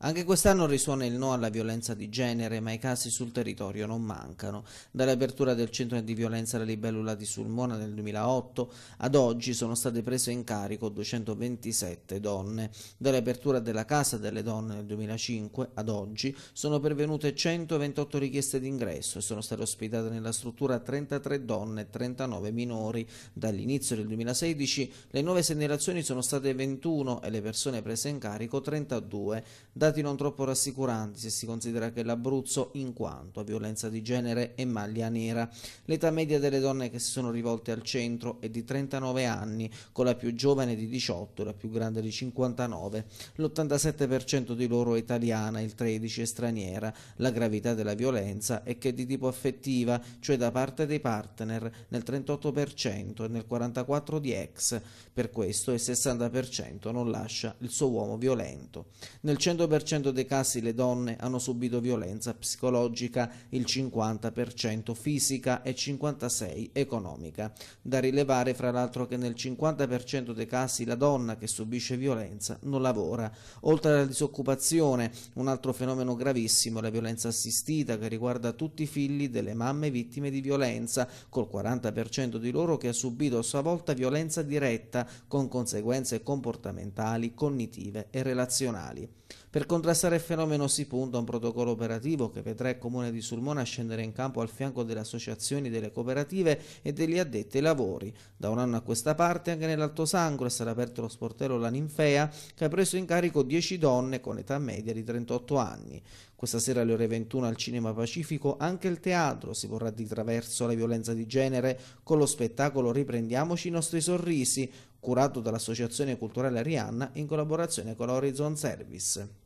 Anche quest'anno risuona il no alla violenza di genere, ma i casi sul territorio non mancano. Dall'apertura del centro di violenza alla libellula di Sulmona nel 2008 ad oggi sono state prese in carico 227 donne. Dall'apertura della Casa delle Donne nel 2005 ad oggi sono pervenute 128 richieste d'ingresso e sono state ospitate nella struttura 33 donne e 39 minori. Dall'inizio del 2016 le nuove segnalazioni sono state 21 e le persone prese in carico 32. Da Dati non troppo rassicuranti se si considera che l'Abruzzo, in quanto a violenza di genere, è maglia nera. L'età media delle donne che si sono rivolte al centro è di 39 anni, con la più giovane di 18 e la più grande di 59. L'87% di loro è italiana, il 13% è straniera. La gravità della violenza è che è di tipo affettiva, cioè da parte dei partner, nel 38% e nel 44% di ex. Per questo il 60% non lascia il suo uomo violento. Nel 100% 40% dei casi le donne hanno subito violenza psicologica, il 50% fisica e 56% economica. Da rilevare fra l'altro che nel 50% dei casi la donna che subisce violenza non lavora. Oltre alla disoccupazione, un altro fenomeno gravissimo è la violenza assistita che riguarda tutti i figli delle mamme vittime di violenza, col 40% di loro che ha subito a sua volta violenza diretta con conseguenze comportamentali, cognitive e relazionali. Per per contrastare il fenomeno si punta a un protocollo operativo che vedrà il Comune di Sulmona scendere in campo al fianco delle associazioni, delle cooperative e degli addetti ai lavori. Da un anno a questa parte anche nell'Alto Sangro è stato aperto lo sportello La Ninfea che ha preso in carico 10 donne con età media di 38 anni. Questa sera alle ore 21 al Cinema Pacifico anche il teatro si vorrà di traverso la violenza di genere con lo spettacolo Riprendiamoci i nostri sorrisi, curato dall'Associazione Culturale Arianna in collaborazione con la Horizon Service.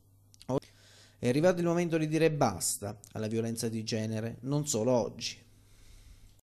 È arrivato il momento di dire basta alla violenza di genere, non solo oggi,